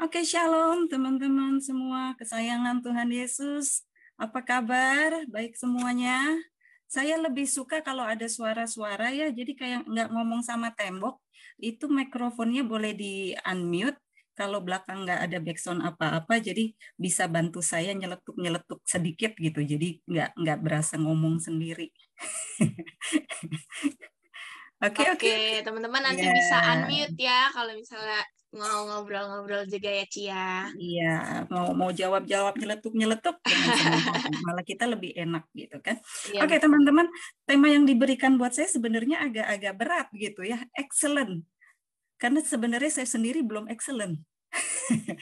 Oke, shalom teman-teman semua kesayangan Tuhan Yesus. Apa kabar? Baik semuanya. Saya lebih suka kalau ada suara-suara ya, jadi kayak nggak ngomong sama tembok, itu mikrofonnya boleh di unmute. Kalau belakang nggak ada background apa-apa, jadi bisa bantu saya nyeletuk-nyeletuk sedikit gitu. Jadi nggak nggak berasa ngomong sendiri. Oke, oke. Okay, okay. Teman-teman nanti yeah. bisa unmute ya kalau misalnya mau ngobrol-ngobrol juga ya Cia. Ya. Iya, mau mau jawab-jawab nyeletuk-nyeletuk malah kita lebih enak gitu kan. Iya, Oke, teman-teman, tema yang diberikan buat saya sebenarnya agak-agak berat gitu ya, excellent. Karena sebenarnya saya sendiri belum excellent.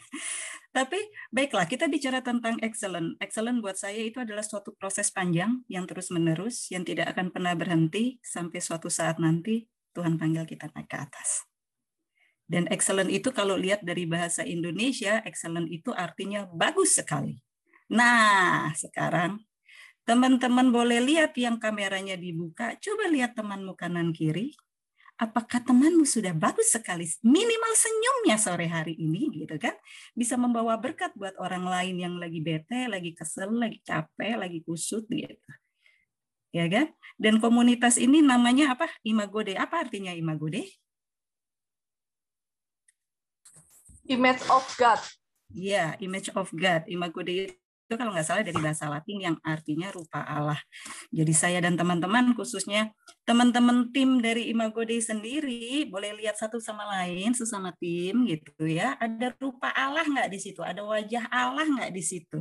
Tapi baiklah, kita bicara tentang excellent. Excellent buat saya itu adalah suatu proses panjang yang terus-menerus, yang tidak akan pernah berhenti sampai suatu saat nanti Tuhan panggil kita naik ke atas. Dan excellent itu kalau lihat dari bahasa Indonesia, excellent itu artinya bagus sekali. Nah, sekarang teman-teman boleh lihat yang kameranya dibuka. Coba lihat temanmu kanan kiri. Apakah temanmu sudah bagus sekali? Minimal senyumnya sore hari ini gitu kan. Bisa membawa berkat buat orang lain yang lagi bete, lagi kesel, lagi capek, lagi kusut gitu ya kan? Dan komunitas ini namanya apa? Imago Apa artinya Imago Imagode. Image of God. Iya, yeah, image of God. Imago Dei itu kalau nggak salah dari bahasa Latin yang artinya rupa Allah. Jadi saya dan teman-teman khususnya teman-teman tim dari Imago Dei sendiri boleh lihat satu sama lain sesama tim gitu ya. Ada rupa Allah nggak di situ? Ada wajah Allah nggak di situ?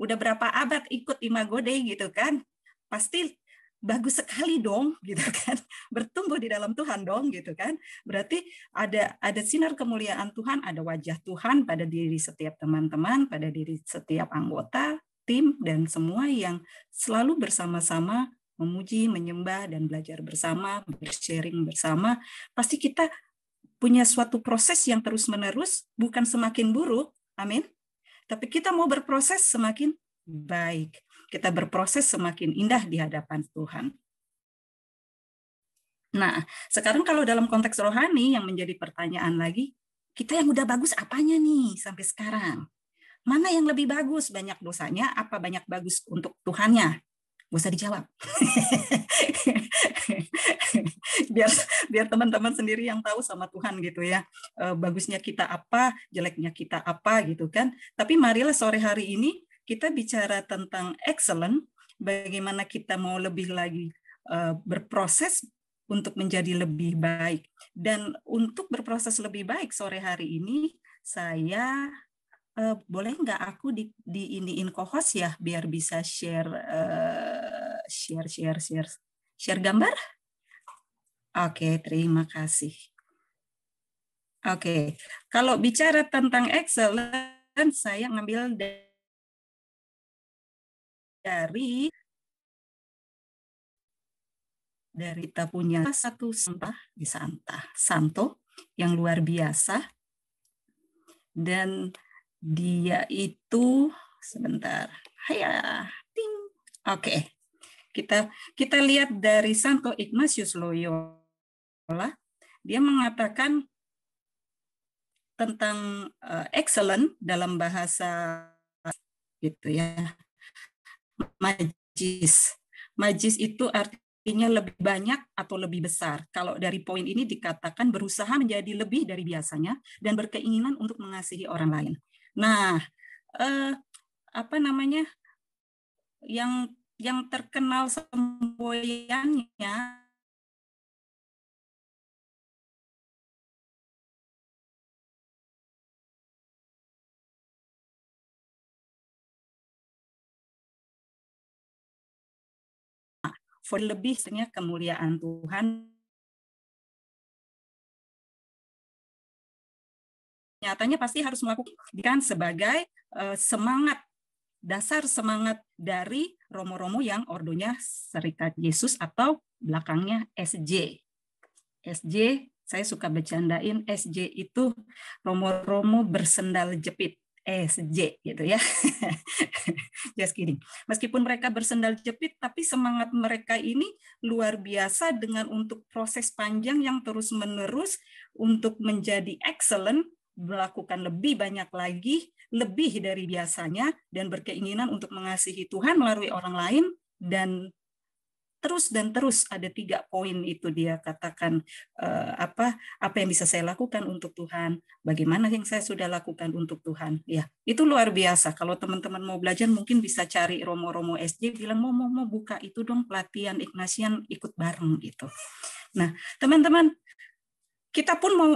Udah berapa abad ikut Imago Dei gitu kan? Pasti bagus sekali dong gitu kan bertumbuh di dalam Tuhan dong gitu kan. Berarti ada ada sinar kemuliaan Tuhan, ada wajah Tuhan pada diri setiap teman-teman, pada diri setiap anggota tim dan semua yang selalu bersama-sama memuji, menyembah dan belajar bersama, bersharing bersama, pasti kita punya suatu proses yang terus-menerus bukan semakin buruk. Amin. Tapi kita mau berproses semakin baik. Kita berproses semakin indah di hadapan Tuhan. Nah, sekarang kalau dalam konteks rohani yang menjadi pertanyaan lagi, kita yang udah bagus apanya nih sampai sekarang? Mana yang lebih bagus? Banyak dosanya apa banyak bagus untuk Tuhannya? Gak usah dijawab. biar biar teman-teman sendiri yang tahu sama Tuhan gitu ya. Eh, bagusnya kita apa, jeleknya kita apa gitu kan. Tapi marilah sore hari ini kita bicara tentang excellent, bagaimana kita mau lebih lagi eh, berproses untuk menjadi lebih baik. Dan untuk berproses lebih baik sore hari ini, saya eh, boleh nggak aku di, di iniin co-host ya biar bisa share eh, share share share share gambar. Oke, terima kasih. Oke, kalau bicara tentang excellence, saya ngambil dari dari kita punya satu sampah di Santa, Santo yang luar biasa dan dia itu sebentar. Haya, Oke. Kita kita lihat dari Santo Ignatius Loyola, dia mengatakan tentang uh, excellent dalam bahasa gitu ya. Majis. Majis itu artinya artinya lebih banyak atau lebih besar. Kalau dari poin ini dikatakan berusaha menjadi lebih dari biasanya dan berkeinginan untuk mengasihi orang lain. Nah, eh, apa namanya yang yang terkenal semboyannya for lebih sebenarnya kemuliaan Tuhan nyatanya pasti harus melakukan sebagai eh, semangat dasar semangat dari romo-romo yang ordonya Serikat Yesus atau belakangnya SJ. SJ saya suka bercandain SJ itu romo-romo bersendal jepit. SJ gitu ya. Just kidding. Meskipun mereka bersendal jepit, tapi semangat mereka ini luar biasa dengan untuk proses panjang yang terus-menerus untuk menjadi excellent, melakukan lebih banyak lagi, lebih dari biasanya, dan berkeinginan untuk mengasihi Tuhan melalui orang lain, dan terus dan terus ada tiga poin itu dia katakan uh, apa apa yang bisa saya lakukan untuk Tuhan bagaimana yang saya sudah lakukan untuk Tuhan ya itu luar biasa kalau teman-teman mau belajar mungkin bisa cari romo-romo SJ bilang mau mau mau buka itu dong pelatihan Ignasian ikut bareng gitu nah teman-teman kita pun mau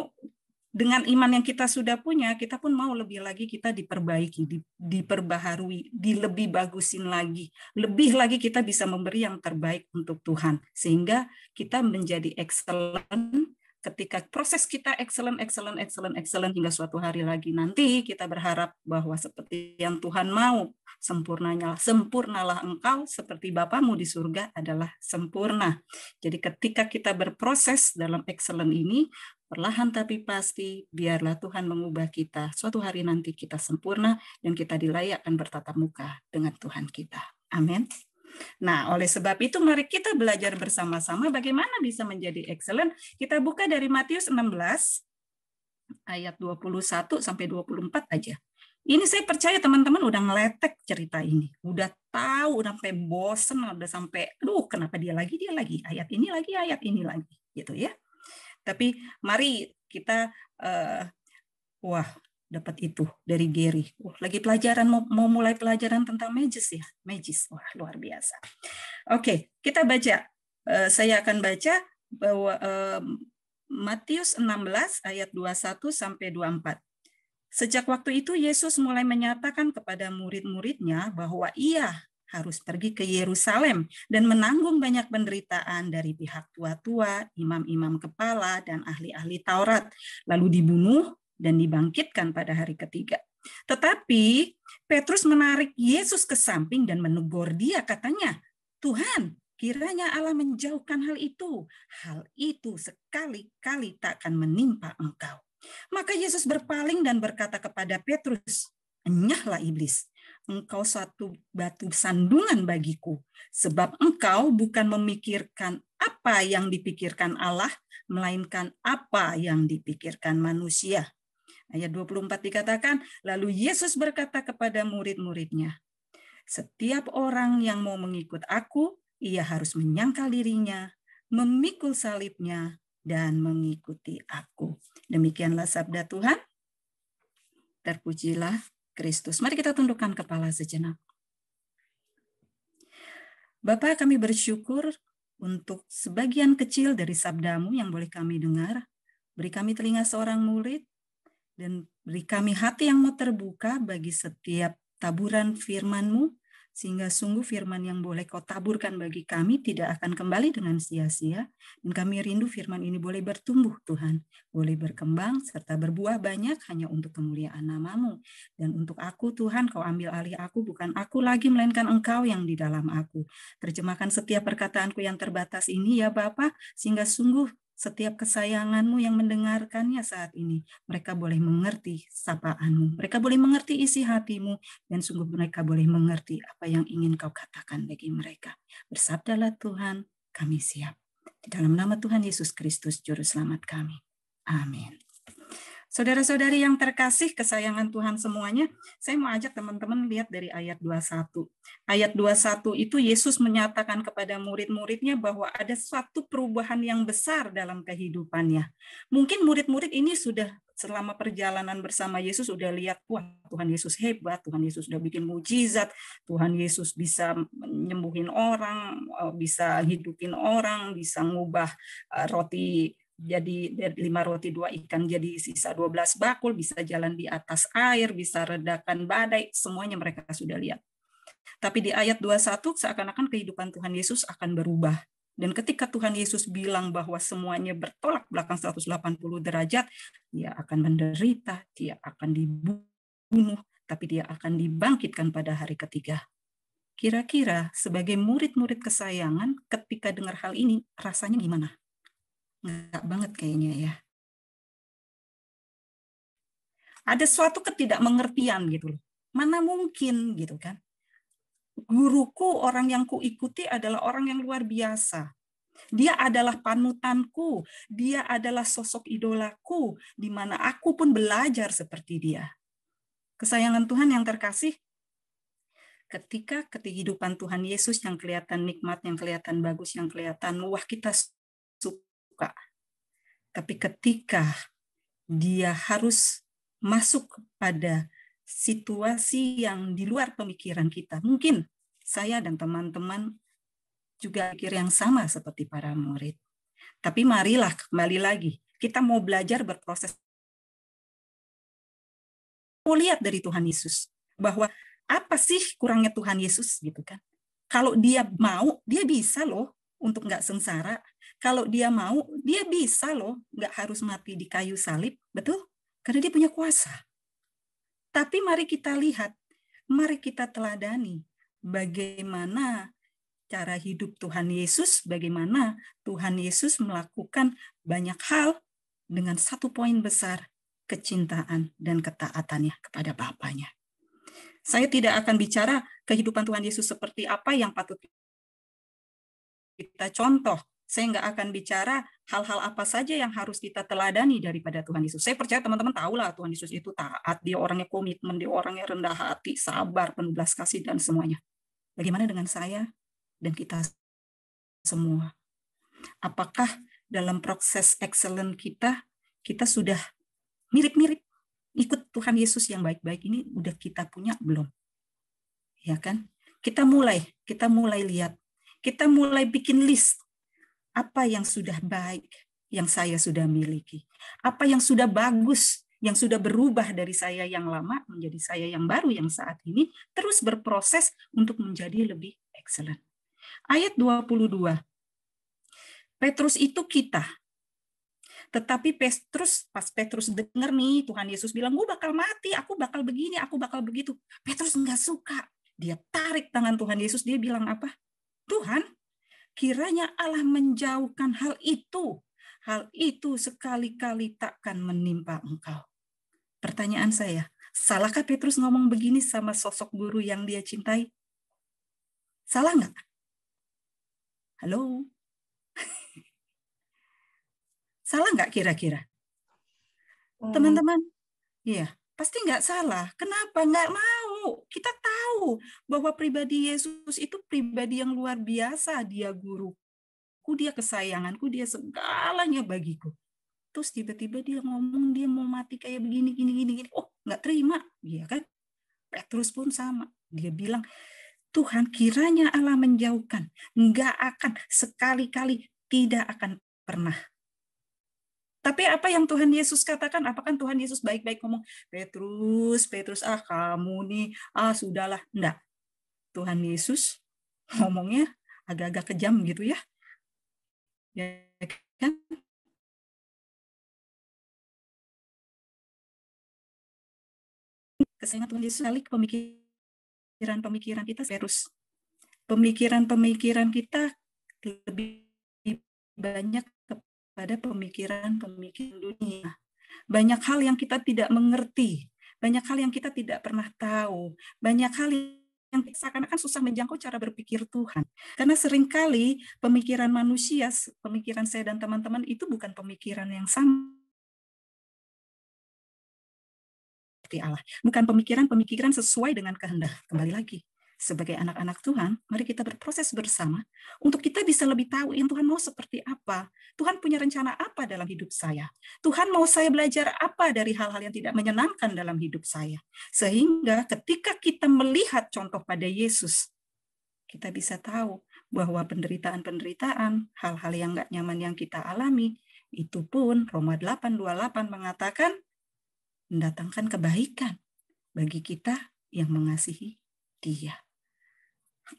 dengan iman yang kita sudah punya, kita pun mau lebih lagi kita diperbaiki, diperbaharui, di lebih bagusin lagi. Lebih lagi kita bisa memberi yang terbaik untuk Tuhan. Sehingga kita menjadi excellent ketika proses kita excellent, excellent, excellent, excellent hingga suatu hari lagi nanti kita berharap bahwa seperti yang Tuhan mau, sempurnanya, sempurnalah engkau seperti Bapamu di surga adalah sempurna. Jadi ketika kita berproses dalam excellent ini, Perlahan tapi pasti, biarlah Tuhan mengubah kita. Suatu hari nanti kita sempurna dan kita dilayakkan bertatap muka dengan Tuhan kita. Amin. Nah, oleh sebab itu mari kita belajar bersama-sama bagaimana bisa menjadi excellent. Kita buka dari Matius 16 ayat 21 sampai 24 aja. Ini saya percaya teman-teman udah ngeletek cerita ini. Udah tahu, udah sampai bosen, udah sampai, aduh kenapa dia lagi, dia lagi, ayat ini lagi, ayat ini lagi. gitu ya. Tapi mari kita uh, wah dapat itu dari Gary. Wah, lagi pelajaran mau, mau mulai pelajaran tentang magis ya, magis. Wah, luar biasa. Oke, kita baca. Uh, saya akan baca bahwa uh, Matius 16 ayat 21 sampai 24. Sejak waktu itu Yesus mulai menyatakan kepada murid-muridnya bahwa ia harus pergi ke Yerusalem dan menanggung banyak penderitaan dari pihak tua-tua, imam-imam kepala, dan ahli-ahli Taurat, lalu dibunuh dan dibangkitkan pada hari ketiga. Tetapi Petrus menarik Yesus ke samping dan menegur dia katanya, Tuhan, kiranya Allah menjauhkan hal itu. Hal itu sekali-kali tak akan menimpa engkau. Maka Yesus berpaling dan berkata kepada Petrus, Enyahlah iblis, engkau satu batu sandungan bagiku, sebab engkau bukan memikirkan apa yang dipikirkan Allah, melainkan apa yang dipikirkan manusia. Ayat 24 dikatakan, lalu Yesus berkata kepada murid-muridnya, setiap orang yang mau mengikut aku, ia harus menyangkal dirinya, memikul salibnya, dan mengikuti aku. Demikianlah sabda Tuhan. Terpujilah Kristus. Mari kita tundukkan kepala sejenak. Bapa, kami bersyukur untuk sebagian kecil dari sabdamu yang boleh kami dengar. Beri kami telinga seorang murid dan beri kami hati yang mau terbuka bagi setiap taburan firmanmu sehingga sungguh firman yang boleh kau taburkan bagi kami tidak akan kembali dengan sia-sia. Dan kami rindu firman ini boleh bertumbuh Tuhan, boleh berkembang serta berbuah banyak hanya untuk kemuliaan namamu. Dan untuk aku Tuhan kau ambil alih aku bukan aku lagi melainkan engkau yang di dalam aku. Terjemahkan setiap perkataanku yang terbatas ini ya Bapa sehingga sungguh setiap kesayanganmu yang mendengarkannya saat ini. Mereka boleh mengerti sapaanmu. Mereka boleh mengerti isi hatimu. Dan sungguh mereka boleh mengerti apa yang ingin kau katakan bagi mereka. Bersabdalah Tuhan, kami siap. Di dalam nama Tuhan Yesus Kristus, Juru Selamat kami. Amin. Saudara-saudari yang terkasih kesayangan Tuhan semuanya, saya mau ajak teman-teman lihat dari ayat 21. Ayat 21 itu Yesus menyatakan kepada murid-muridnya bahwa ada suatu perubahan yang besar dalam kehidupannya. Mungkin murid-murid ini sudah selama perjalanan bersama Yesus sudah lihat wah Tuhan Yesus hebat, Tuhan Yesus sudah bikin mujizat, Tuhan Yesus bisa menyembuhin orang, bisa hidupin orang, bisa ngubah eh, roti jadi lima roti dua ikan jadi sisa 12 bakul bisa jalan di atas air bisa redakan badai semuanya mereka sudah lihat tapi di ayat 21 seakan-akan kehidupan Tuhan Yesus akan berubah dan ketika Tuhan Yesus bilang bahwa semuanya bertolak belakang 180 derajat, dia akan menderita, dia akan dibunuh, tapi dia akan dibangkitkan pada hari ketiga. Kira-kira sebagai murid-murid kesayangan, ketika dengar hal ini, rasanya gimana? Enggak banget kayaknya ya. Ada suatu ketidakmengertian gitu loh. Mana mungkin gitu kan. Guruku, orang yang kuikuti adalah orang yang luar biasa. Dia adalah panutanku, dia adalah sosok idolaku, di mana aku pun belajar seperti dia. Kesayangan Tuhan yang terkasih, ketika kehidupan Tuhan Yesus yang kelihatan nikmat, yang kelihatan bagus, yang kelihatan wah kita suka. Tapi ketika dia harus masuk pada situasi yang di luar pemikiran kita, mungkin saya dan teman-teman juga pikir yang sama seperti para murid. Tapi marilah kembali lagi, kita mau belajar berproses. Mau lihat dari Tuhan Yesus bahwa apa sih kurangnya Tuhan Yesus gitu kan? Kalau dia mau, dia bisa loh untuk nggak sengsara. Kalau dia mau, dia bisa loh, nggak harus mati di kayu salib, betul? Karena dia punya kuasa. Tapi mari kita lihat, mari kita teladani bagaimana cara hidup Tuhan Yesus, bagaimana Tuhan Yesus melakukan banyak hal dengan satu poin besar, kecintaan dan ketaatannya kepada Bapaknya. Saya tidak akan bicara kehidupan Tuhan Yesus seperti apa yang patut kita contoh saya nggak akan bicara hal-hal apa saja yang harus kita teladani daripada Tuhan Yesus. Saya percaya teman-teman tahu lah Tuhan Yesus itu taat, dia orangnya komitmen, dia orangnya rendah hati, sabar, penuh belas kasih dan semuanya. Bagaimana dengan saya dan kita semua? Apakah dalam proses excellent kita, kita sudah mirip-mirip ikut Tuhan Yesus yang baik-baik ini udah kita punya belum? Ya kan? Kita mulai, kita mulai lihat, kita mulai bikin list apa yang sudah baik yang saya sudah miliki, apa yang sudah bagus yang sudah berubah dari saya yang lama menjadi saya yang baru yang saat ini terus berproses untuk menjadi lebih excellent. Ayat 22. Petrus itu kita. Tetapi Petrus, pas Petrus dengar nih, Tuhan Yesus bilang, gue bakal mati, aku bakal begini, aku bakal begitu. Petrus nggak suka. Dia tarik tangan Tuhan Yesus, dia bilang apa? Tuhan, kiranya Allah menjauhkan hal itu. Hal itu sekali-kali takkan menimpa engkau. Pertanyaan saya, salahkah Petrus ngomong begini sama sosok guru yang dia cintai? Salah nggak? Halo? salah nggak kira-kira? Hmm. Teman-teman, iya, pasti nggak salah. Kenapa nggak mau? Kita tahu bahwa pribadi Yesus itu pribadi yang luar biasa. Dia guru ku dia kesayanganku, dia segalanya bagiku. Terus tiba-tiba dia ngomong dia mau mati kayak begini, gini, gini, gini. Oh, nggak terima, ya kan? Petrus pun sama. Dia bilang, Tuhan kiranya Allah menjauhkan. Nggak akan sekali-kali tidak akan pernah tapi apa yang Tuhan Yesus katakan? Apakah Tuhan Yesus baik-baik ngomong, Petrus, Petrus, ah kamu nih, ah sudahlah. Enggak. Tuhan Yesus ngomongnya agak-agak kejam gitu ya. Ya kan? Kesayangan Tuhan Yesus salik pemikiran-pemikiran kita Petrus. Pemikiran-pemikiran kita lebih banyak pada pemikiran-pemikiran dunia. Banyak hal yang kita tidak mengerti, banyak hal yang kita tidak pernah tahu, banyak hal yang seakan-akan susah menjangkau cara berpikir Tuhan. Karena seringkali pemikiran manusia, pemikiran saya dan teman-teman itu bukan pemikiran yang sama seperti Allah. Bukan pemikiran-pemikiran sesuai dengan kehendak. Kembali lagi, sebagai anak-anak Tuhan, mari kita berproses bersama untuk kita bisa lebih tahu yang Tuhan mau seperti apa. Tuhan punya rencana apa dalam hidup saya? Tuhan mau saya belajar apa dari hal-hal yang tidak menyenangkan dalam hidup saya? Sehingga ketika kita melihat contoh pada Yesus, kita bisa tahu bahwa penderitaan-penderitaan, hal-hal yang nggak nyaman yang kita alami, itu pun Roma 8:28 mengatakan mendatangkan kebaikan bagi kita yang mengasihi Dia.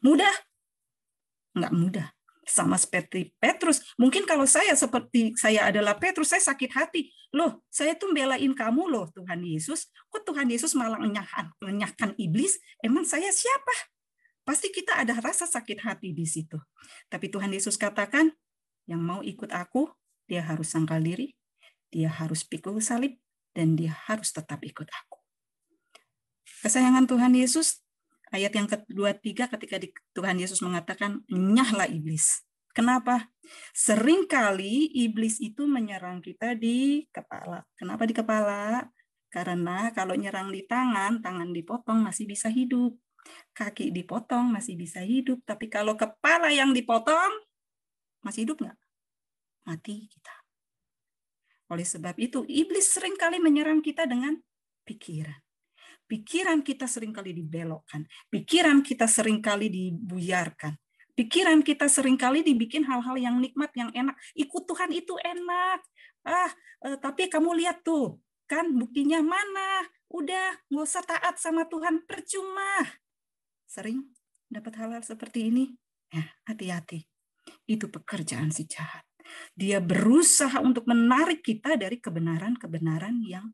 Mudah? nggak mudah. Sama seperti Petrus. Mungkin kalau saya seperti saya adalah Petrus, saya sakit hati. Loh, saya tuh belain kamu loh Tuhan Yesus. Kok Tuhan Yesus malah menyahkan, menyahkan iblis? Emang saya siapa? Pasti kita ada rasa sakit hati di situ. Tapi Tuhan Yesus katakan, yang mau ikut aku, dia harus sangkal diri, dia harus pikul salib, dan dia harus tetap ikut aku. Kesayangan Tuhan Yesus ayat yang ke-23 ketika di, Tuhan Yesus mengatakan nyahlah iblis. Kenapa? Seringkali iblis itu menyerang kita di kepala. Kenapa di kepala? Karena kalau nyerang di tangan, tangan dipotong masih bisa hidup. Kaki dipotong masih bisa hidup. Tapi kalau kepala yang dipotong, masih hidup nggak? Mati kita. Oleh sebab itu, iblis seringkali menyerang kita dengan pikiran pikiran kita seringkali dibelokkan, pikiran kita seringkali dibuyarkan, pikiran kita seringkali dibikin hal-hal yang nikmat, yang enak. Ikut Tuhan itu enak. Ah, eh, tapi kamu lihat tuh, kan buktinya mana? Udah, nggak usah taat sama Tuhan, percuma. Sering dapat hal-hal seperti ini? Ya, hati-hati. Itu pekerjaan si jahat. Dia berusaha untuk menarik kita dari kebenaran-kebenaran yang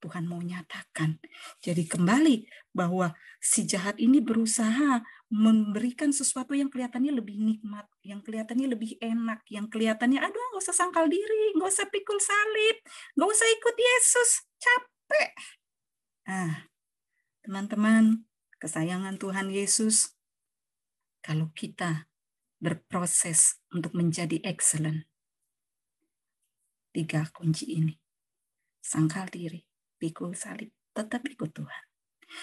Tuhan mau nyatakan. Jadi kembali bahwa si jahat ini berusaha memberikan sesuatu yang kelihatannya lebih nikmat, yang kelihatannya lebih enak, yang kelihatannya aduh nggak usah sangkal diri, nggak usah pikul salib, nggak usah ikut Yesus, capek. Ah, teman-teman, kesayangan Tuhan Yesus, kalau kita berproses untuk menjadi excellent, tiga kunci ini. Sangkal diri, pikul salib, tetap ikut Tuhan.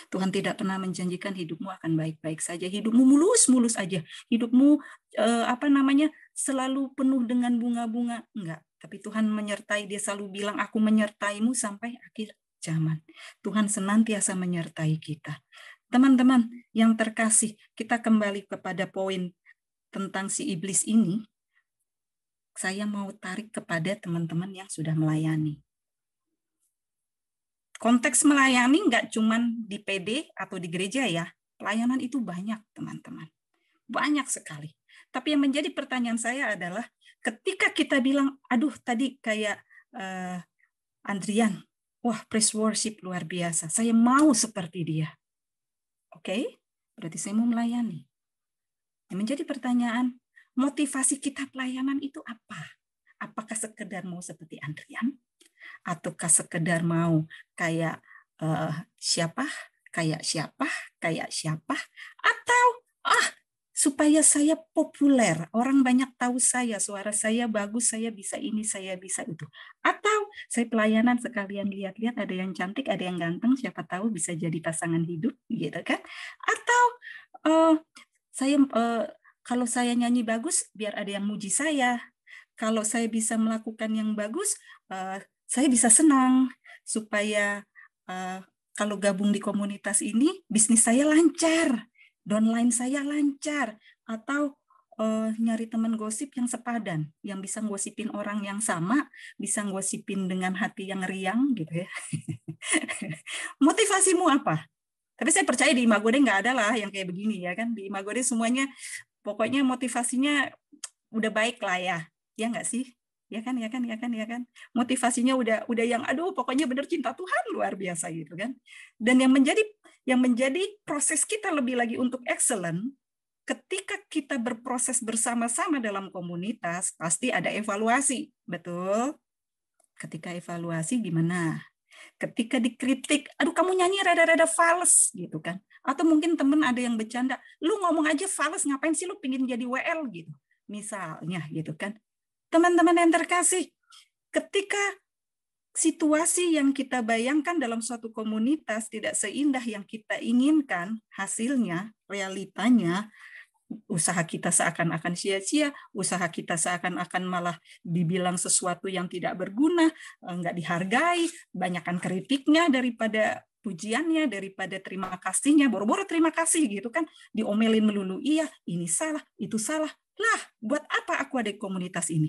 Tuhan tidak pernah menjanjikan hidupmu akan baik-baik saja, hidupmu mulus-mulus aja, hidupmu eh, apa namanya selalu penuh dengan bunga-bunga, enggak. Tapi Tuhan menyertai, dia selalu bilang aku menyertaimu sampai akhir zaman. Tuhan senantiasa menyertai kita. Teman-teman yang terkasih, kita kembali kepada poin tentang si iblis ini. Saya mau tarik kepada teman-teman yang sudah melayani. Konteks melayani nggak cuma di PD atau di gereja ya. Pelayanan itu banyak, teman-teman. Banyak sekali. Tapi yang menjadi pertanyaan saya adalah ketika kita bilang, aduh tadi kayak uh, Andrian, wah praise worship luar biasa. Saya mau seperti dia. Oke, okay? berarti saya mau melayani. Yang menjadi pertanyaan, motivasi kita pelayanan itu apa? apakah sekedar mau seperti Andrian ataukah sekedar mau kayak uh, siapa kayak siapa kayak siapa atau ah supaya saya populer orang banyak tahu saya suara saya bagus saya bisa ini saya bisa itu atau saya pelayanan sekalian lihat-lihat ada yang cantik ada yang ganteng siapa tahu bisa jadi pasangan hidup gitu kan atau uh, saya uh, kalau saya nyanyi bagus biar ada yang muji saya kalau saya bisa melakukan yang bagus, uh, saya bisa senang supaya uh, kalau gabung di komunitas ini bisnis saya lancar, downline saya lancar, atau uh, nyari teman gosip yang sepadan, yang bisa ngosipin orang yang sama, bisa ngosipin dengan hati yang riang gitu ya. Motivasimu apa? Tapi saya percaya di Imagode nggak ada lah yang kayak begini ya kan. Di Imagode semuanya pokoknya motivasinya udah baik lah ya ya nggak sih ya kan ya kan ya kan ya kan motivasinya udah udah yang aduh pokoknya bener cinta Tuhan luar biasa gitu kan dan yang menjadi yang menjadi proses kita lebih lagi untuk excellent ketika kita berproses bersama-sama dalam komunitas pasti ada evaluasi betul ketika evaluasi gimana ketika dikritik aduh kamu nyanyi rada-rada fals gitu kan atau mungkin temen ada yang bercanda lu ngomong aja fals ngapain sih lu pingin jadi WL gitu misalnya gitu kan Teman-teman yang terkasih, ketika situasi yang kita bayangkan dalam suatu komunitas tidak seindah yang kita inginkan, hasilnya, realitanya, usaha kita seakan-akan sia-sia, usaha kita seakan-akan malah dibilang sesuatu yang tidak berguna, eh, nggak dihargai, banyakkan kritiknya daripada pujiannya daripada terima kasihnya boro-boro terima kasih gitu kan diomelin melulu iya ini salah itu salah lah buat apa aku ada di komunitas ini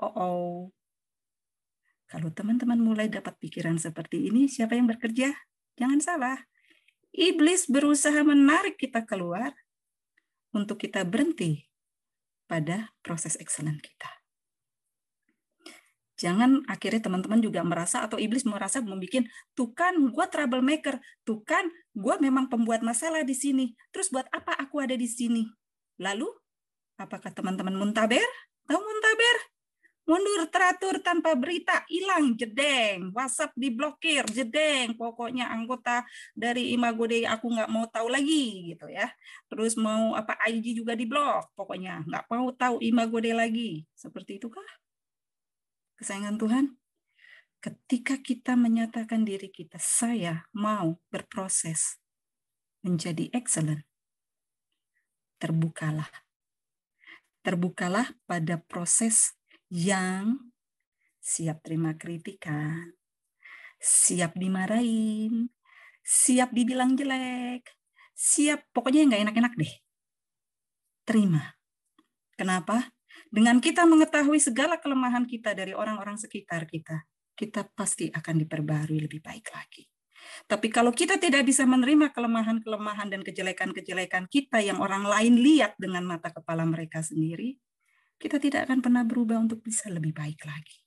Oh, oh. Kalau teman-teman mulai dapat pikiran seperti ini, siapa yang bekerja? Jangan salah. Iblis berusaha menarik kita keluar untuk kita berhenti pada proses excellent kita. Jangan akhirnya teman-teman juga merasa atau iblis merasa membuat tuh kan gue troublemaker, tuh kan gue memang pembuat masalah di sini. Terus buat apa aku ada di sini? Lalu apakah teman-teman muntaber? Tahu muntaber? mundur teratur tanpa berita hilang jedeng WhatsApp diblokir jedeng pokoknya anggota dari Imago Day aku nggak mau tahu lagi gitu ya terus mau apa IG juga diblok pokoknya nggak mau tahu Imago Day lagi seperti itu kah? kesayangan Tuhan ketika kita menyatakan diri kita saya mau berproses menjadi excellent terbukalah terbukalah pada proses yang siap terima kritikan, siap dimarahin, siap dibilang jelek, siap pokoknya yang nggak enak-enak deh. Terima. Kenapa? Dengan kita mengetahui segala kelemahan kita dari orang-orang sekitar kita, kita pasti akan diperbarui lebih baik lagi. Tapi kalau kita tidak bisa menerima kelemahan-kelemahan dan kejelekan-kejelekan kita yang orang lain lihat dengan mata kepala mereka sendiri, kita tidak akan pernah berubah untuk bisa lebih baik lagi.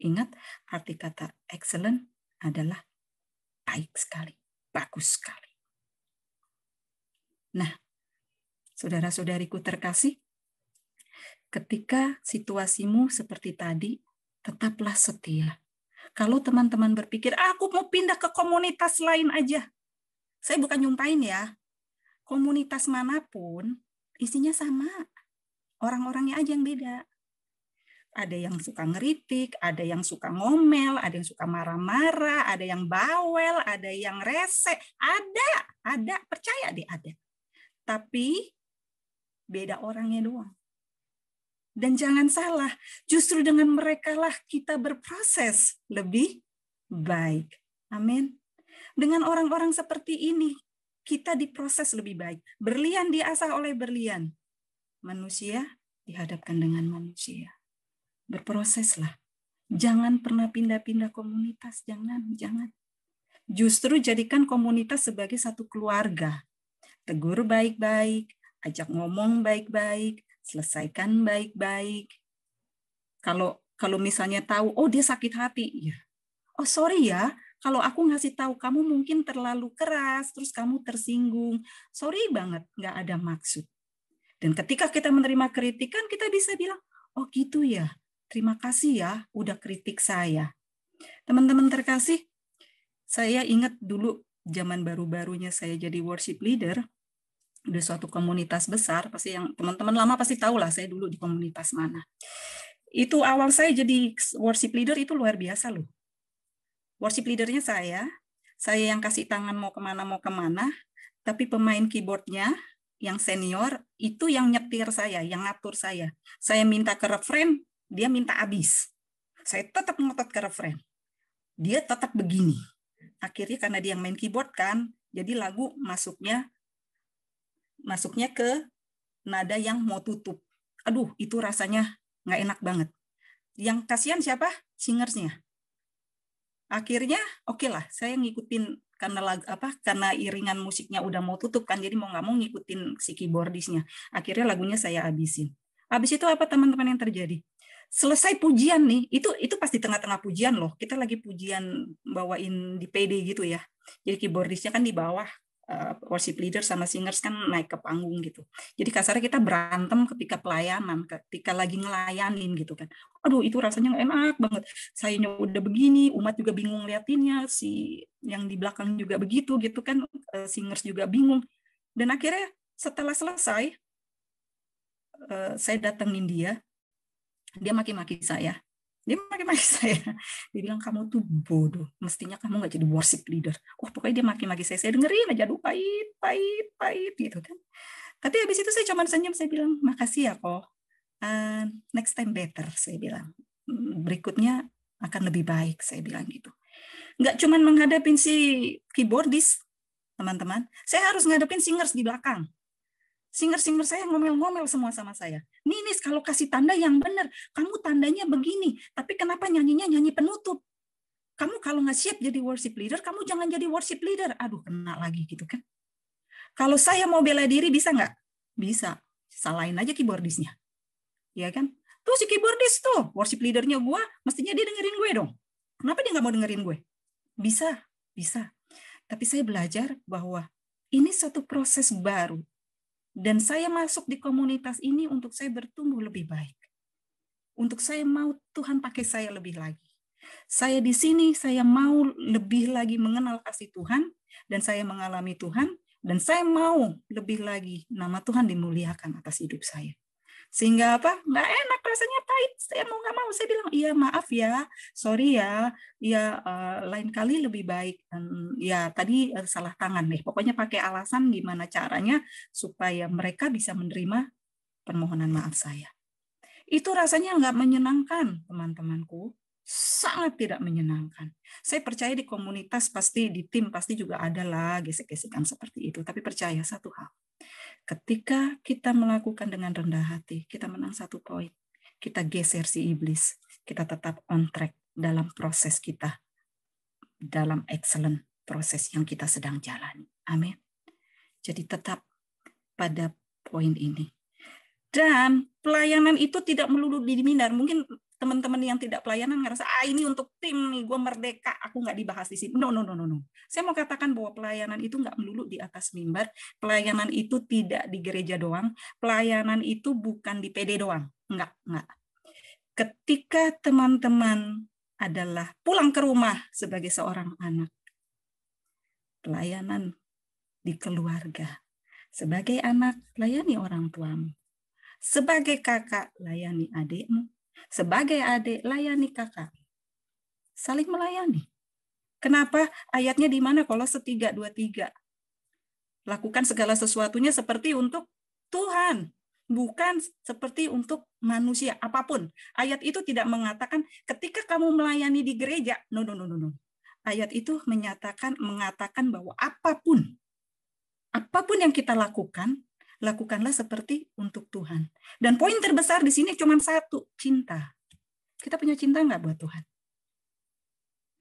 Ingat, arti kata excellent adalah baik sekali, bagus sekali. Nah, saudara-saudariku terkasih, ketika situasimu seperti tadi, tetaplah setia. Kalau teman-teman berpikir, ah, aku mau pindah ke komunitas lain aja. Saya bukan nyumpain ya. Komunitas manapun, isinya sama orang-orangnya aja yang beda. Ada yang suka ngeritik, ada yang suka ngomel, ada yang suka marah-marah, ada yang bawel, ada yang rese, ada, ada, percaya deh ada. Tapi beda orangnya doang. Dan jangan salah, justru dengan mereka lah kita berproses lebih baik. Amin. Dengan orang-orang seperti ini, kita diproses lebih baik. Berlian diasah oleh berlian manusia dihadapkan dengan manusia. Berproseslah. Jangan pernah pindah-pindah komunitas, jangan, jangan. Justru jadikan komunitas sebagai satu keluarga. Tegur baik-baik, ajak ngomong baik-baik, selesaikan baik-baik. Kalau kalau misalnya tahu, oh dia sakit hati, ya. Oh sorry ya, kalau aku ngasih tahu kamu mungkin terlalu keras, terus kamu tersinggung. Sorry banget, nggak ada maksud. Dan ketika kita menerima kritikan, kita bisa bilang, oh gitu ya, terima kasih ya udah kritik saya. Teman-teman terkasih, saya ingat dulu zaman baru-barunya saya jadi worship leader di suatu komunitas besar, pasti yang teman-teman lama pasti tahu lah saya dulu di komunitas mana. Itu awal saya jadi worship leader itu luar biasa loh. Worship leadernya saya, saya yang kasih tangan mau kemana mau kemana, tapi pemain keyboardnya yang senior itu yang nyetir saya, yang ngatur saya. Saya minta ke referen, dia minta habis. Saya tetap ngotot ke referen. Dia tetap begini. Akhirnya karena dia yang main keyboard kan, jadi lagu masuknya masuknya ke nada yang mau tutup. Aduh, itu rasanya nggak enak banget. Yang kasihan siapa? Singersnya. Akhirnya, oke okay lah, saya ngikutin karena lag apa karena iringan musiknya udah mau tutup kan jadi mau nggak mau ngikutin si keyboardisnya akhirnya lagunya saya abisin habis itu apa teman-teman yang terjadi selesai pujian nih itu itu pasti tengah-tengah pujian loh kita lagi pujian bawain di PD gitu ya jadi keyboardisnya kan di bawah uh, worship leader sama singers kan naik ke panggung gitu. Jadi kasarnya kita berantem ketika pelayanan, ketika lagi ngelayanin gitu kan. Aduh itu rasanya enak banget. Saya udah begini, umat juga bingung liatinnya, si yang di belakang juga begitu gitu kan, eh, singers juga bingung. Dan akhirnya setelah selesai, uh, saya datengin dia, dia maki-maki saya dia maki-maki saya dia bilang kamu tuh bodoh mestinya kamu nggak jadi worship leader wah pokoknya dia maki-maki saya saya dengerin aja aduh pahit pahit pahit gitu kan tapi habis itu saya cuma senyum saya bilang makasih ya kok uh, next time better saya bilang berikutnya akan lebih baik saya bilang gitu nggak cuma menghadapin si keyboardis teman-teman saya harus ngadepin singers di belakang Singer-singer saya ngomel-ngomel semua sama saya. Ninis kalau kasih tanda yang benar, kamu tandanya begini, tapi kenapa nyanyinya nyanyi penutup? Kamu kalau nggak siap jadi worship leader, kamu jangan jadi worship leader. Aduh, kena lagi gitu kan. Kalau saya mau bela diri bisa nggak? Bisa. Salahin aja keyboardisnya. Iya kan? Tuh si keyboardis tuh, worship leadernya gue, mestinya dia dengerin gue dong. Kenapa dia nggak mau dengerin gue? Bisa, bisa. Tapi saya belajar bahwa ini satu proses baru. Dan saya masuk di komunitas ini untuk saya bertumbuh lebih baik. Untuk saya mau Tuhan pakai saya lebih lagi. Saya di sini, saya mau lebih lagi mengenal kasih Tuhan, dan saya mengalami Tuhan, dan saya mau lebih lagi nama Tuhan dimuliakan atas hidup saya sehingga apa nggak enak rasanya pahit saya mau nggak mau saya bilang iya maaf ya sorry ya ya uh, lain kali lebih baik um, ya tadi uh, salah tangan nih pokoknya pakai alasan gimana caranya supaya mereka bisa menerima permohonan maaf saya itu rasanya nggak menyenangkan teman-temanku sangat tidak menyenangkan. Saya percaya di komunitas pasti di tim pasti juga ada lah gesek-gesekan seperti itu. Tapi percaya satu hal, Ketika kita melakukan dengan rendah hati, kita menang satu poin. Kita geser si iblis. Kita tetap on track dalam proses kita. Dalam excellent proses yang kita sedang jalani. Amin. Jadi tetap pada poin ini. Dan pelayanan itu tidak melulu di minar. Mungkin teman-teman yang tidak pelayanan ngerasa ah ini untuk tim nih gue merdeka aku nggak dibahas di sini no no no no no saya mau katakan bahwa pelayanan itu nggak melulu di atas mimbar pelayanan itu tidak di gereja doang pelayanan itu bukan di PD doang nggak nggak ketika teman-teman adalah pulang ke rumah sebagai seorang anak pelayanan di keluarga sebagai anak layani orang tuamu sebagai kakak layani adikmu sebagai adik, layani kakak. Saling melayani. Kenapa? Ayatnya di mana? Kalau setiga, dua, tiga. Lakukan segala sesuatunya seperti untuk Tuhan. Bukan seperti untuk manusia, apapun. Ayat itu tidak mengatakan ketika kamu melayani di gereja. No, no, no, no, no. Ayat itu menyatakan, mengatakan bahwa apapun apapun yang kita lakukan, lakukanlah seperti untuk Tuhan. Dan poin terbesar di sini cuma satu, cinta. Kita punya cinta nggak buat Tuhan?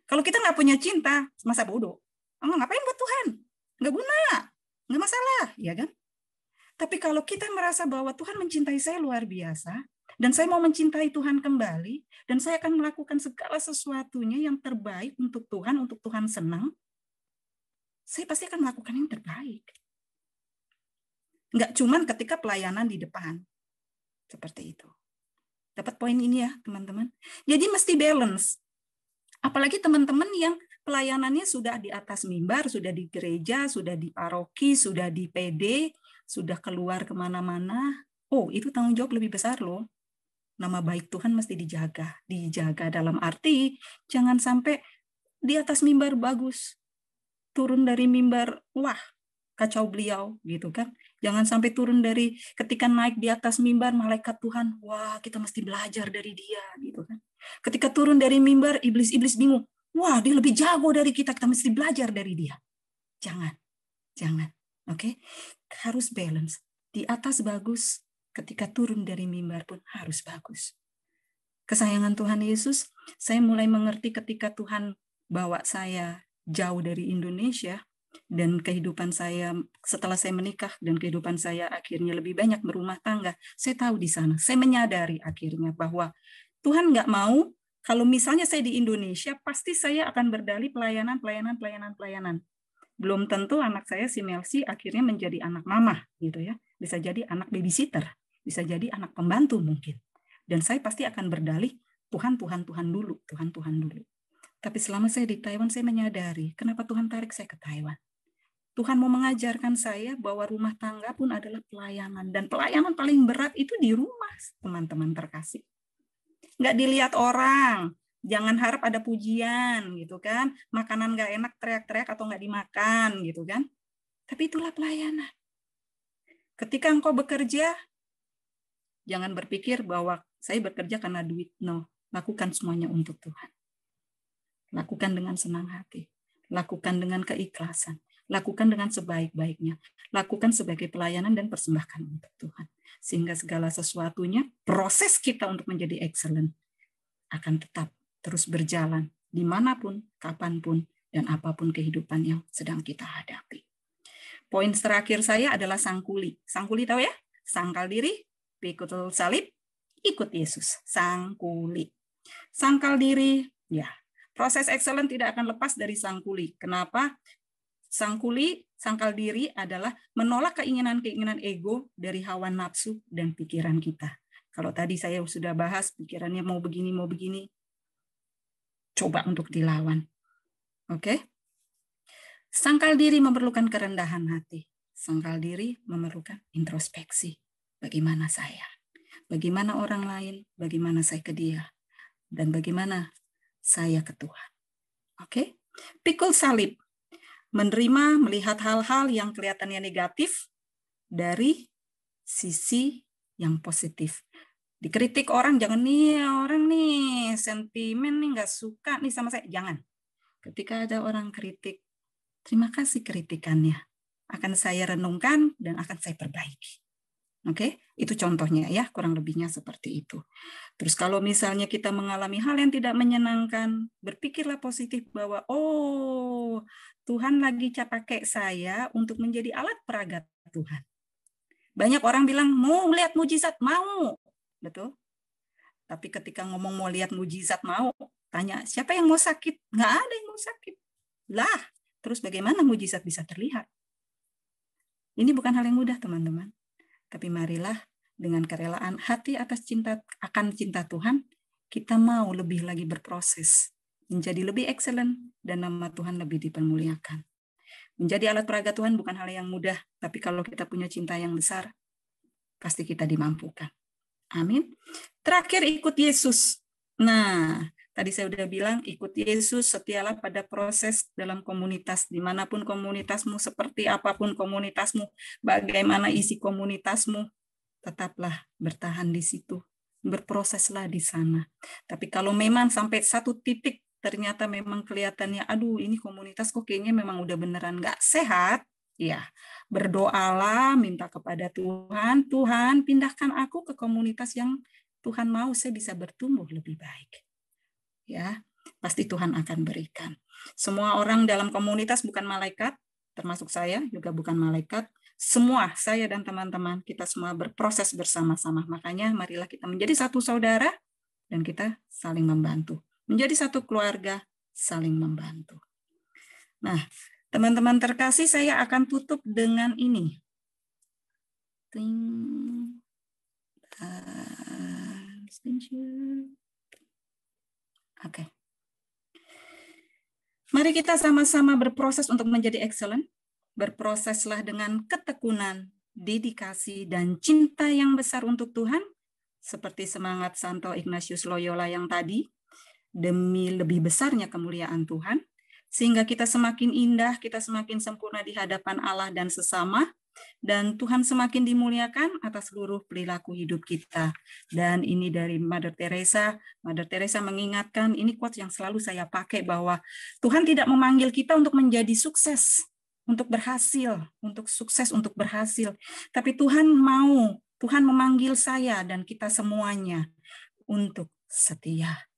Kalau kita nggak punya cinta, masa bodoh. Emang ngapain buat Tuhan? Nggak guna, nggak masalah, ya kan? Tapi kalau kita merasa bahwa Tuhan mencintai saya luar biasa, dan saya mau mencintai Tuhan kembali, dan saya akan melakukan segala sesuatunya yang terbaik untuk Tuhan, untuk Tuhan senang, saya pasti akan melakukan yang terbaik nggak cuman ketika pelayanan di depan. Seperti itu. Dapat poin ini ya, teman-teman. Jadi mesti balance. Apalagi teman-teman yang pelayanannya sudah di atas mimbar, sudah di gereja, sudah di paroki, sudah di PD, sudah keluar kemana-mana. Oh, itu tanggung jawab lebih besar loh. Nama baik Tuhan mesti dijaga. Dijaga dalam arti jangan sampai di atas mimbar bagus. Turun dari mimbar, wah kacau beliau gitu kan jangan sampai turun dari ketika naik di atas mimbar malaikat Tuhan wah kita mesti belajar dari dia gitu kan ketika turun dari mimbar iblis-iblis bingung wah dia lebih jago dari kita kita mesti belajar dari dia jangan jangan oke okay? harus balance di atas bagus ketika turun dari mimbar pun harus bagus kesayangan Tuhan Yesus saya mulai mengerti ketika Tuhan bawa saya jauh dari Indonesia dan kehidupan saya setelah saya menikah dan kehidupan saya akhirnya lebih banyak berumah tangga, saya tahu di sana, saya menyadari akhirnya bahwa Tuhan nggak mau kalau misalnya saya di Indonesia, pasti saya akan berdali pelayanan, pelayanan, pelayanan, pelayanan. Belum tentu anak saya si Melsi akhirnya menjadi anak mama gitu ya, bisa jadi anak babysitter, bisa jadi anak pembantu mungkin. Dan saya pasti akan berdalih Tuhan, Tuhan, Tuhan dulu, Tuhan, Tuhan dulu. Tapi selama saya di Taiwan, saya menyadari kenapa Tuhan tarik saya ke Taiwan. Tuhan mau mengajarkan saya bahwa rumah tangga pun adalah pelayanan. Dan pelayanan paling berat itu di rumah, teman-teman terkasih. Nggak dilihat orang. Jangan harap ada pujian, gitu kan. Makanan nggak enak, teriak-teriak atau nggak dimakan, gitu kan. Tapi itulah pelayanan. Ketika engkau bekerja, jangan berpikir bahwa saya bekerja karena duit. No, lakukan semuanya untuk Tuhan Lakukan dengan senang hati. Lakukan dengan keikhlasan. Lakukan dengan sebaik-baiknya. Lakukan sebagai pelayanan dan persembahkan untuk Tuhan. Sehingga segala sesuatunya, proses kita untuk menjadi excellent akan tetap terus berjalan dimanapun, kapanpun, dan apapun kehidupan yang sedang kita hadapi. Poin terakhir saya adalah sangkuli. Sangkuli tahu ya? Sangkal diri, ikut salib, ikut Yesus. Sangkuli. Sangkal diri, ya Proses excellent tidak akan lepas dari sangkuli. Kenapa? Sangkuli, sangkal diri adalah menolak keinginan-keinginan ego dari hawa nafsu dan pikiran kita. Kalau tadi saya sudah bahas pikirannya mau begini, mau begini, coba untuk dilawan. Oke? Okay? Sangkal diri memerlukan kerendahan hati. Sangkal diri memerlukan introspeksi. Bagaimana saya? Bagaimana orang lain? Bagaimana saya ke dia? Dan bagaimana saya ke Tuhan. Oke? Okay? Pikul salib. Menerima, melihat hal-hal yang kelihatannya negatif dari sisi yang positif. Dikritik orang, jangan nih orang nih sentimen nih nggak suka nih sama saya. Jangan. Ketika ada orang kritik, terima kasih kritikannya. Akan saya renungkan dan akan saya perbaiki. Oke, okay? itu contohnya ya, kurang lebihnya seperti itu. Terus kalau misalnya kita mengalami hal yang tidak menyenangkan, berpikirlah positif bahwa oh, Tuhan lagi capake saya untuk menjadi alat peraga Tuhan. Banyak orang bilang, "Mau lihat mujizat, mau." Betul? Tapi ketika ngomong mau lihat mujizat mau, tanya, "Siapa yang mau sakit?" Nggak ada yang mau sakit. Lah, terus bagaimana mujizat bisa terlihat? Ini bukan hal yang mudah, teman-teman tapi marilah dengan kerelaan hati atas cinta akan cinta Tuhan, kita mau lebih lagi berproses, menjadi lebih excellent dan nama Tuhan lebih dipermuliakan. Menjadi alat peraga Tuhan bukan hal yang mudah, tapi kalau kita punya cinta yang besar, pasti kita dimampukan. Amin. Terakhir ikut Yesus. Nah, Tadi saya sudah bilang, ikut Yesus, setialah pada proses dalam komunitas. Dimanapun komunitasmu, seperti apapun komunitasmu, bagaimana isi komunitasmu, tetaplah bertahan di situ. Berproseslah di sana. Tapi kalau memang sampai satu titik ternyata memang kelihatannya aduh ini komunitas kok kayaknya memang udah beneran nggak sehat ya berdoalah minta kepada Tuhan Tuhan pindahkan aku ke komunitas yang Tuhan mau saya bisa bertumbuh lebih baik ya pasti Tuhan akan berikan. Semua orang dalam komunitas bukan malaikat, termasuk saya juga bukan malaikat. Semua saya dan teman-teman kita semua berproses bersama-sama. Makanya marilah kita menjadi satu saudara dan kita saling membantu. Menjadi satu keluarga saling membantu. Nah, teman-teman terkasih saya akan tutup dengan ini. Ting. Uh, Oke. Mari kita sama-sama berproses untuk menjadi excellent. Berproseslah dengan ketekunan, dedikasi, dan cinta yang besar untuk Tuhan, seperti semangat Santo Ignatius Loyola yang tadi, demi lebih besarnya kemuliaan Tuhan, sehingga kita semakin indah, kita semakin sempurna di hadapan Allah dan sesama, dan Tuhan semakin dimuliakan atas seluruh perilaku hidup kita. Dan ini dari Mother Teresa. Mother Teresa mengingatkan, ini quotes yang selalu saya pakai bahwa Tuhan tidak memanggil kita untuk menjadi sukses, untuk berhasil, untuk sukses, untuk berhasil. Tapi Tuhan mau, Tuhan memanggil saya dan kita semuanya untuk setia.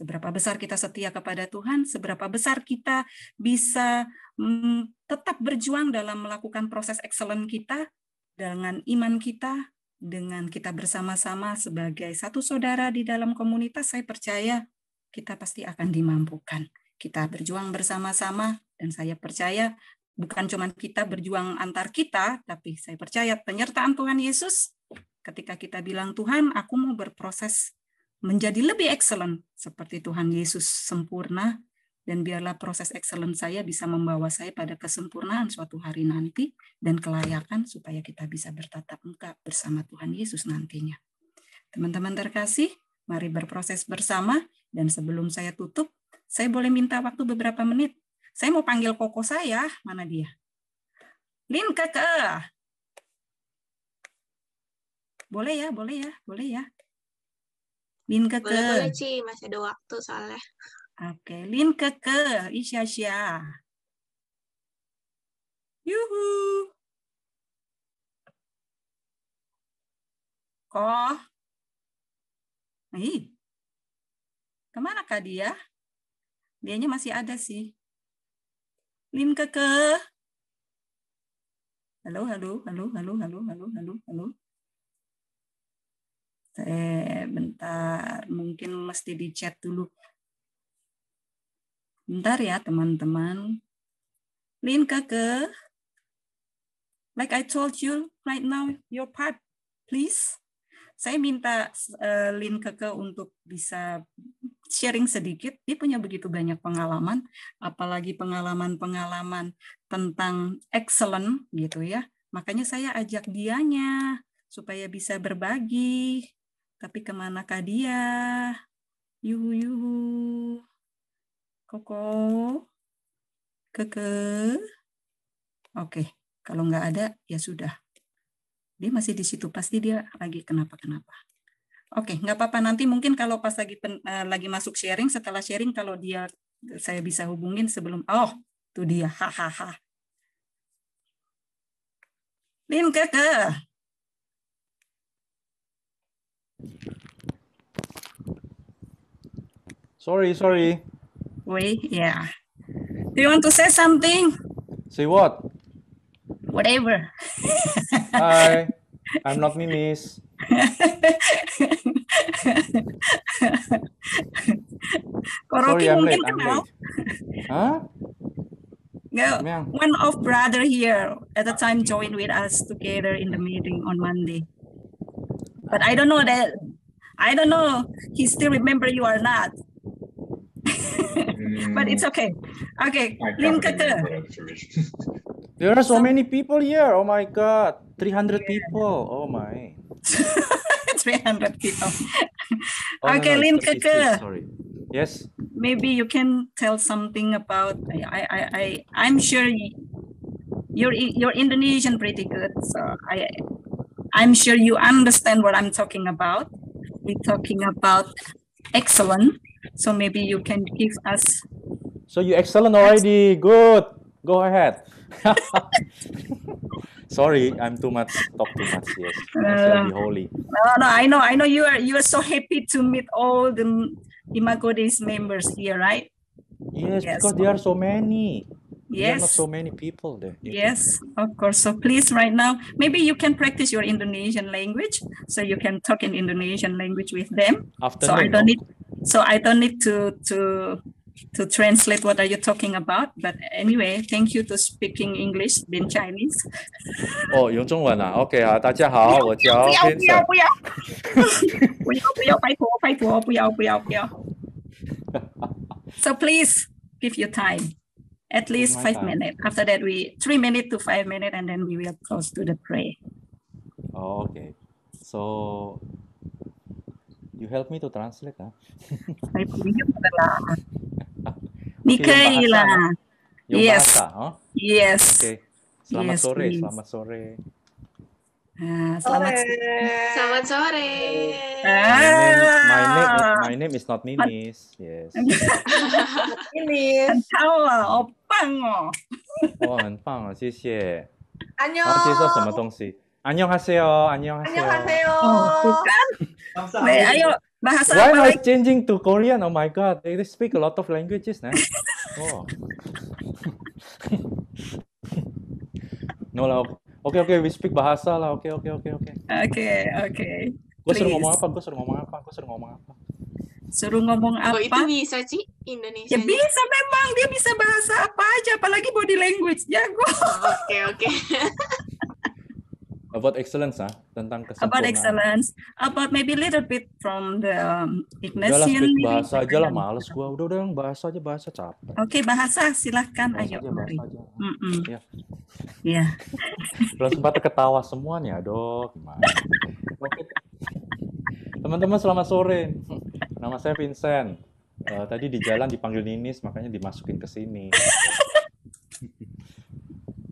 Seberapa besar kita setia kepada Tuhan, seberapa besar kita bisa mm, tetap berjuang dalam melakukan proses excellent kita dengan iman kita, dengan kita bersama-sama sebagai satu saudara di dalam komunitas, saya percaya kita pasti akan dimampukan. Kita berjuang bersama-sama dan saya percaya bukan cuma kita berjuang antar kita, tapi saya percaya penyertaan Tuhan Yesus ketika kita bilang Tuhan, aku mau berproses menjadi lebih excellent seperti Tuhan Yesus sempurna dan biarlah proses excellent saya bisa membawa saya pada kesempurnaan suatu hari nanti dan kelayakan supaya kita bisa bertatap muka bersama Tuhan Yesus nantinya. Teman-teman terkasih, mari berproses bersama dan sebelum saya tutup, saya boleh minta waktu beberapa menit. Saya mau panggil koko saya, mana dia? Lin kakak. Boleh ya, boleh ya, boleh ya. Lin keke. Boleh, boleh Ci, masih ada waktu soalnya. Oke, okay. Lin keke, Isya Isya. Yuhu. Koh. Hi. Kemana kah dia? Dianya masih ada sih. Lin keke. Halo, halo, halo, halo, halo, halo, halo, halo. Eh, bentar, mungkin mesti di chat dulu. Bentar ya teman-teman. Lin like I told you right now, your part, please. Saya minta uh, Lin untuk bisa sharing sedikit. Dia punya begitu banyak pengalaman, apalagi pengalaman-pengalaman tentang excellent gitu ya. Makanya saya ajak dianya supaya bisa berbagi tapi kemana kemanakah dia? Yuhu yuhu. Koko. Keke. Oke, kalau nggak ada ya sudah. Dia masih di situ, pasti dia lagi kenapa-kenapa. Oke, nggak apa-apa nanti mungkin kalau pas lagi pen, uh, lagi masuk sharing, setelah sharing kalau dia saya bisa hubungin sebelum oh itu dia hahaha. Lin keke. Sorry, sorry. Wait, yeah. Do you want to say something? Say what? Whatever. Hi, I'm not Mimis. late. I'm late. Huh? No, yeah. one of brother here at the time joined with us together in the meeting on Monday. But I don't know that. I don't know. He still remember you or not. mm. But it's okay. Okay, Lim There are so, so many people here. Oh my God, 300 yeah. people. Oh my. 300 people. oh, okay, no, Lim Keke. Sorry. Yes. Maybe you can tell something about. I I I I'm sure you're you're Indonesian pretty good. So I I'm sure you understand what I'm talking about. We're talking about excellent. So maybe you can give us. So you excellent already. Good. Go ahead. Sorry, I'm too much talk too much. Yes, uh, be holy. No, no, I know, I know. You are you are so happy to meet all the Imago Dei's members here, right? Yes, yes, because there are so many yes so many people there yes of course so please right now maybe you can practice your indonesian language so you can talk in indonesian language with them After so i don't need so i don't need to to to translate what are you talking about but anyway thank you to speaking english than chinese 哦用中文啊 ok 啊大家好我叫不要不要不要不要不要拜托拜托不要不要不要 so please give you time at least five time. minutes. After that, we three minutes to five minutes, and then we will close to the pray. Oh, okay, so you help me to translate, huh? Nikai lah. Yes. Bahasa, huh? Yes. Okay. Selamat yes, sore, please. selamat sore. Ah, selamat sore. Selamat sore. Ah. My, name, ah. my name is not Ninis. Yes. Ninis. Hello. 棒哦！哇 am I changing to Korean? Oh my god, they speak a lot of languages, nah. oh. no lah. Oke okay, oke, okay, we speak bahasa lah. Oke okay, oke okay, oke okay, oke. Okay. Oke okay, oke. Okay. Gue suruh ngomong apa? Gue suruh ngomong apa? Gue suruh ngomong apa? Suruh ngomong apa? Oh, itu bisa sih Indonesia. Ya bisa memang dia bisa bahasa apa aja, apalagi body language jago. Oke oke. About excellence ah tentang kesempurnaan. About excellence, about maybe little bit from the um, Ignatian. Udah bahasa aja lah, males gua. Udah udah yang bahasa aja bahasa capek. Oke okay, bahasa silahkan bahasa ayo aja, mari. Aja. Mm -mm. Ya. Yeah. Belum sempat ketawa semuanya nih, Teman-teman selamat sore. Nama saya Vincent. Uh, tadi di jalan dipanggil Ninis, makanya dimasukin ke sini.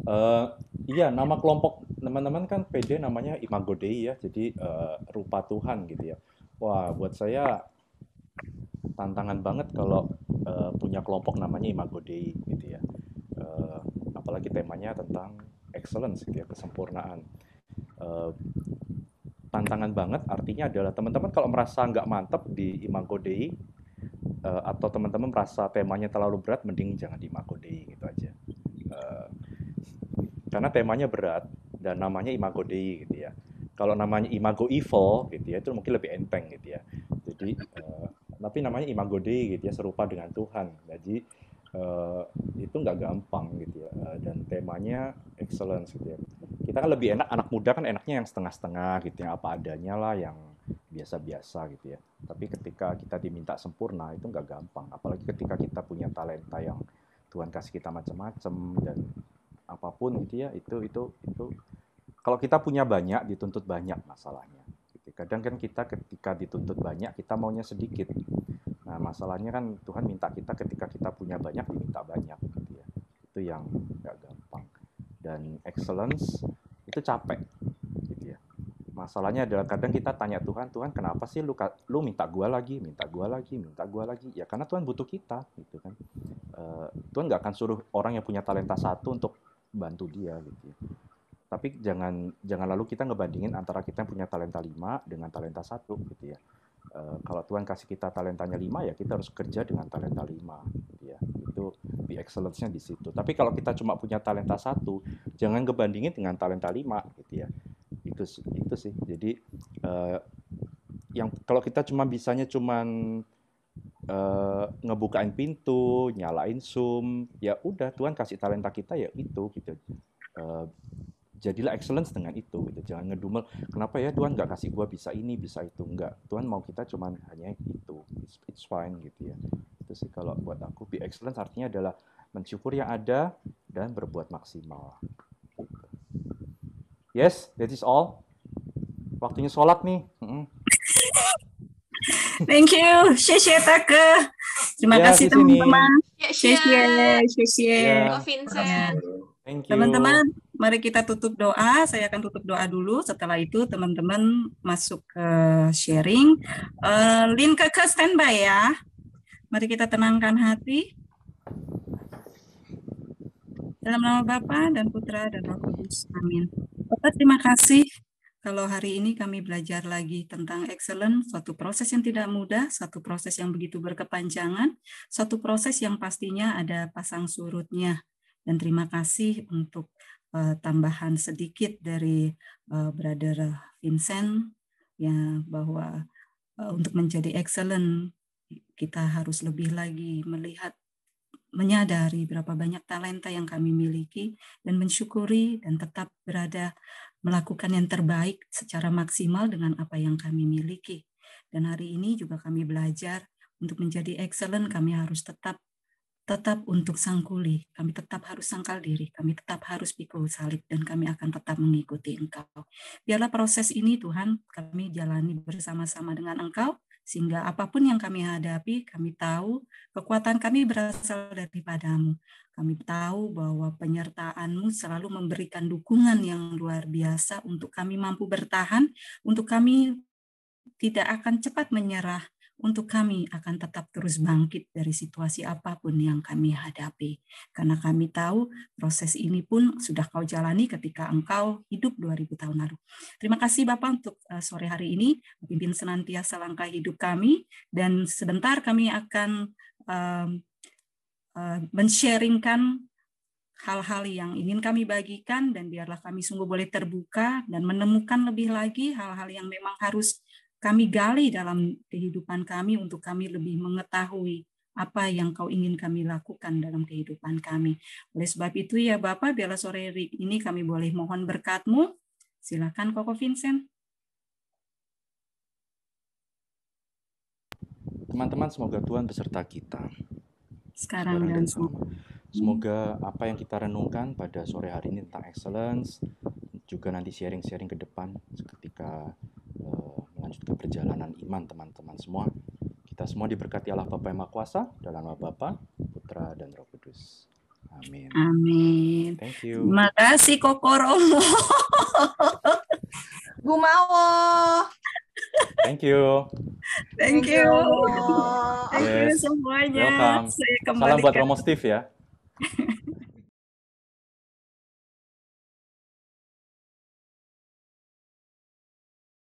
uh, iya, nama kelompok teman-teman kan PD namanya Imago Dei ya, jadi uh, rupa Tuhan gitu ya. Wah, buat saya tantangan banget kalau uh, punya kelompok namanya Imago Dei gitu ya. Uh, apalagi temanya tentang excellence gitu ya, kesempurnaan. Uh, tantangan banget artinya adalah teman-teman kalau merasa nggak mantep di Imago Day uh, eh, atau teman-teman merasa temanya terlalu berat mending jangan di Imago Day gitu aja uh, karena temanya berat dan namanya Imago Day gitu ya kalau namanya Imago Evil gitu ya itu mungkin lebih enteng gitu ya jadi uh, tapi namanya Imago Day gitu ya serupa dengan Tuhan jadi uh, itu nggak gampang gitu ya uh, dan temanya excellence gitu ya kita kan lebih enak anak muda kan enaknya yang setengah-setengah gitu yang apa adanya lah yang biasa-biasa gitu ya tapi ketika kita diminta sempurna itu nggak gampang apalagi ketika kita punya talenta yang Tuhan kasih kita macam-macam dan apapun gitu ya itu itu itu kalau kita punya banyak dituntut banyak masalahnya gitu. kadang kan kita ketika dituntut banyak kita maunya sedikit nah masalahnya kan Tuhan minta kita ketika kita punya banyak diminta banyak gitu ya itu yang nggak gampang dan excellence itu capek. Gitu ya. Masalahnya adalah kadang kita tanya Tuhan, Tuhan kenapa sih lu lu minta gua lagi, minta gua lagi, minta gua lagi? Ya karena Tuhan butuh kita, gitu kan. e, Tuhan nggak akan suruh orang yang punya talenta satu untuk bantu dia, gitu. Ya. Tapi jangan jangan lalu kita ngebandingin antara kita yang punya talenta lima dengan talenta satu, gitu ya. e, kalau Tuhan kasih kita talentanya lima ya kita harus kerja dengan talenta lima lebih excellence-nya di situ. Tapi kalau kita cuma punya talenta satu, jangan kebandingin dengan talenta lima gitu ya. Itu itu sih. Jadi uh, yang kalau kita cuma bisanya cuma Uh, eh, ngebukain pintu, nyalain zoom, ya udah Tuhan kasih talenta kita ya itu gitu. Uh, jadilah excellence dengan itu gitu. Jangan ngedumel, kenapa ya Tuhan nggak kasih gua bisa ini, bisa itu enggak. Tuhan mau kita cuma hanya itu. It's, it's fine gitu ya sih kalau buat aku be excellent artinya adalah mensyukur yang ada dan berbuat maksimal yes that is all waktunya sholat nih mm -hmm. thank you Sheshe Take terima yeah, kasih teman-teman ya. Thank you. teman-teman mari kita tutup doa. Saya akan tutup doa dulu. Setelah itu teman-teman masuk ke sharing. Uh, Lin standby ya. Mari kita tenangkan hati. Dalam nama Bapa dan Putra dan Roh Kudus. Amin. Bapak, terima kasih kalau hari ini kami belajar lagi tentang Excellent, suatu proses yang tidak mudah, satu proses yang begitu berkepanjangan, satu proses yang pastinya ada pasang surutnya. Dan terima kasih untuk uh, tambahan sedikit dari uh, Brother Vincent ya bahwa uh, untuk menjadi excellent kita harus lebih lagi melihat menyadari berapa banyak talenta yang kami miliki dan mensyukuri dan tetap berada melakukan yang terbaik secara maksimal dengan apa yang kami miliki. Dan hari ini juga kami belajar untuk menjadi excellent kami harus tetap tetap untuk sangkuli, kami tetap harus sangkal diri, kami tetap harus pikul salib, dan kami akan tetap mengikuti Engkau. Biarlah proses ini Tuhan kami jalani bersama-sama dengan Engkau, sehingga apapun yang kami hadapi, kami tahu kekuatan kami berasal daripadamu. Kami tahu bahwa penyertaanmu selalu memberikan dukungan yang luar biasa untuk kami mampu bertahan, untuk kami tidak akan cepat menyerah, untuk kami akan tetap terus bangkit dari situasi apapun yang kami hadapi. Karena kami tahu proses ini pun sudah kau jalani ketika engkau hidup 2000 tahun lalu. Terima kasih Bapak untuk eh, sore hari ini. Pimpin senantiasa langkah hidup kami. Dan sebentar kami akan um, uh, men-sharingkan hal-hal yang ingin kami bagikan dan biarlah kami sungguh boleh terbuka dan menemukan lebih lagi hal-hal yang memang harus kami gali dalam kehidupan kami untuk kami lebih mengetahui apa yang kau ingin kami lakukan dalam kehidupan kami. Oleh sebab itu ya Bapak, biarlah sore ini kami boleh mohon berkatmu. Silakan Koko Vincent. Teman-teman, semoga Tuhan beserta kita. Sekarang dan selama. Semoga apa yang kita renungkan pada sore hari ini tentang excellence, juga nanti sharing-sharing ke depan ketika uh, melanjutkan perjalanan iman teman-teman semua. Kita semua diberkati Allah Bapa yang Maha Kuasa dalam nama Bapa, Putra dan Roh Kudus. Amin. Amin. Thank you. Terima kasih Kokoro Gumawo. Thank you. Thank you. Thank you, Thank you semuanya. Welcome. Salam buat Romo Steve ya.